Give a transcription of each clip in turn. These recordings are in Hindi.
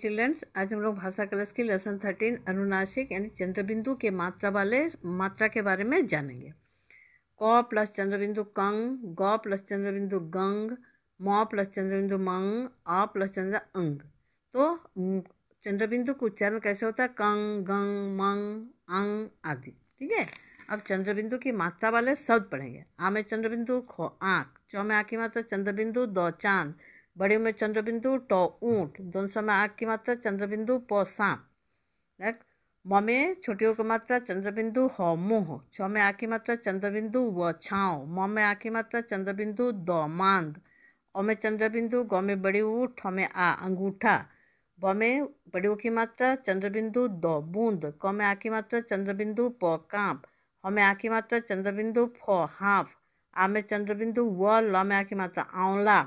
चिल्ड्रंस आज हम लोग भाषा क्लास की लेसन थर्टीन अनुनाशिक यानी चंद्रबिंदु के मात्रा वाले मात्रा के बारे में जानेंगे क प्लस चंद्रबिंदु कंग ग प्लस चंद्रबिंदु गंग म प्लस चंद्रबिंदु मंग आ प्लस चंद्र अंग तो चंद्रबिंदु का उच्चारण कैसे होता है कंग गंग मंग अंग आदि ठीक है अब चंद्रबिंदु की मात्रा वाले शब्द पढ़ेंगे आ में चंद्रबिंदु खो आँख चौ में आ की मात्रा चंद्रबिंदु दो चांद बड़ी में चंद्रबिंदु ट ऊट दोनसों में आँख की मात्रा चंद्रबिंदु प सांप नेक म में छोटियों की मात्रा चंद्रबिंदु ह मुह छ में आँख की मात्रा चंद्रबिंदु व छाँव म में आँख की मात्रा चंद्रबिंदु द मांद अ में चंद्रबिंदु ग में बड़ी ऊ ठ में आ अंगूठा ब में बड़ी ऊ की मात्रा चंद्रबिंदु द बूंद क में आ की मात्रा चंद्रबिंदु प कांप ह में आ की मात्रा चंद्रबिंदु फ हाफ आ में चंद्रबिंदु व ल में आ की मात्रा आंवला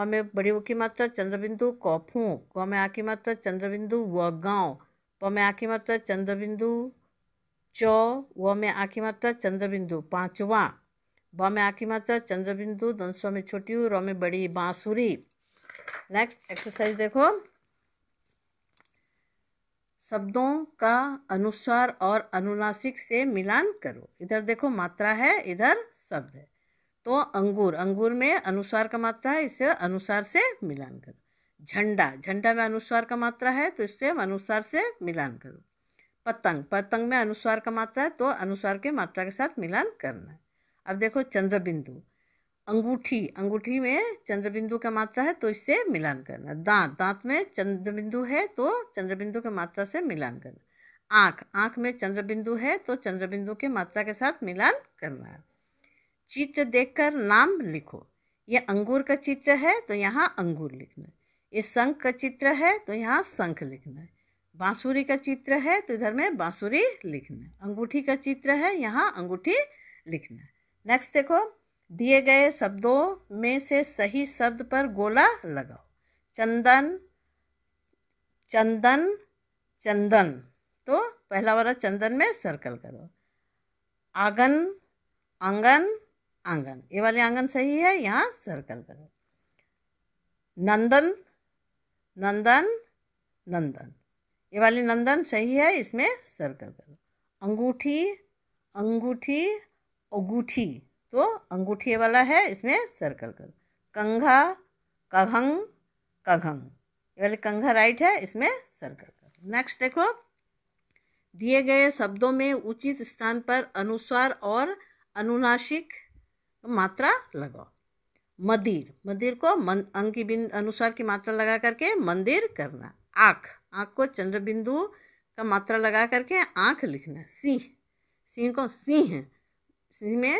हमें हाँ, में बड़ी ओ की मात्रा चंद्रबिंदु कौफू क में आ की मात्रा चंद्रबिंदु व गाँव प में आ की मात्रा चंद्रबिंदु च व में आ की मात्रा चंद्रबिंदु पांचवा ब में आ की मात्रा चंद्रबिंदु दंसों में छोटी र में बड़ी बांसुरी नेक्स्ट एक्सरसाइज देखो शब्दों का अनुसार और अनुनासिक से मिलान करो इधर देखो मात्रा है इधर शब्द है तो अंगूर अंगूर में अनुस्वार का मात्रा है इसे अनुसार से मिलान करो झंडा झंडा में अनुस्वार का मात्रा है तो इससे अनुसार से मिलान करो पतंग पतंग में अनुस्वार का मात्रा है तो अनुस्वार के मात्रा के साथ मिलान करना है अब देखो चंद्रबिंदु अंगूठी अंगूठी में चंद्रबिंदु का मात्रा है तो इससे मिलान करना दांत दांत में चंद्रबिंदु है तो चंद्रबिंदु के मात्रा से मिलान करना आँख आँख में चंद्रबिंदु है तो चंद्रबिंदु के मात्रा के साथ मिलान करना है चित्र देखकर नाम लिखो ये अंगूर का चित्र है तो यहाँ अंगूर लिखना है ये शंख का चित्र है तो यहाँ शंख लिखना है बाँसुरी का चित्र है तो इधर में बाँसुरी लिखना है अंगूठी का चित्र है यहाँ अंगूठी लिखना है नेक्स्ट देखो दिए गए शब्दों में से सही शब्द पर गोला लगाओ चंदन चंदन चंदन तो पहला वाला चंदन में सर्कल करो आंगन आंगन आंगन ये वाले आंगन सही है यहाँ सर्कल करो नंदन नंदन नंदन ये वाले नंदन सही है इसमें सर्कल करो अंगूठी अंगूठी अंगूठी तो अंगूठी वाला है इसमें सर्कल करो कंघा कघंग कघंग ये वाले कंघा राइट है इसमें सर्कल करो नेक्स्ट देखो दिए गए शब्दों में उचित स्थान पर अनुस्वार और अनुनासिक तो मात्रा लगाओ मदिर मदिर को मन अंग की बिंदु अनुसार की मात्रा लगा करके मंदिर करना आँख आँख को चंद्र बिंदु का मात्रा लगा करके आँख लिखना सिंह सिंह को सिंह सिंह में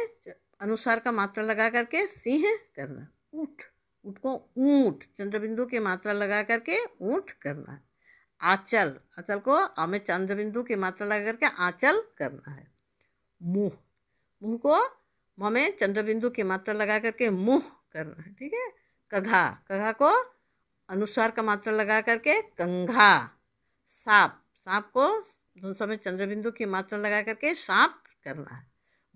अनुसार का मात्रा लगा करके सिंह करना ऊँट ऊँट को ऊँट चंद्रबिंदु की मात्रा लगा करके ऊँट करना आँचल आंचल आंचल को हमें चंद्रबिंदु की मात्रा लगा करके आंचल करना है मुंह मुंह को मुँह में चंद्रबिंदु की मात्रा लगा करके मुँह करना है ठीक है कघा कघा को अनुस्वार का मात्रा लगा करके कंघा सांप सांप को दोनों में चंद्रबिंदु की मात्रा लगा करके सांप करना है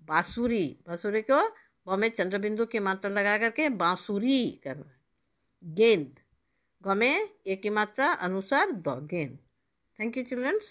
बाँसुरी बाँसुरी को गौ में चंद्रबिंदु की मात्रा लगा करके बाँसुरी करना है गेंद गौ में एक ही मात्रा अनुसार दो गेंद थैंक यू चिल्ड्रंस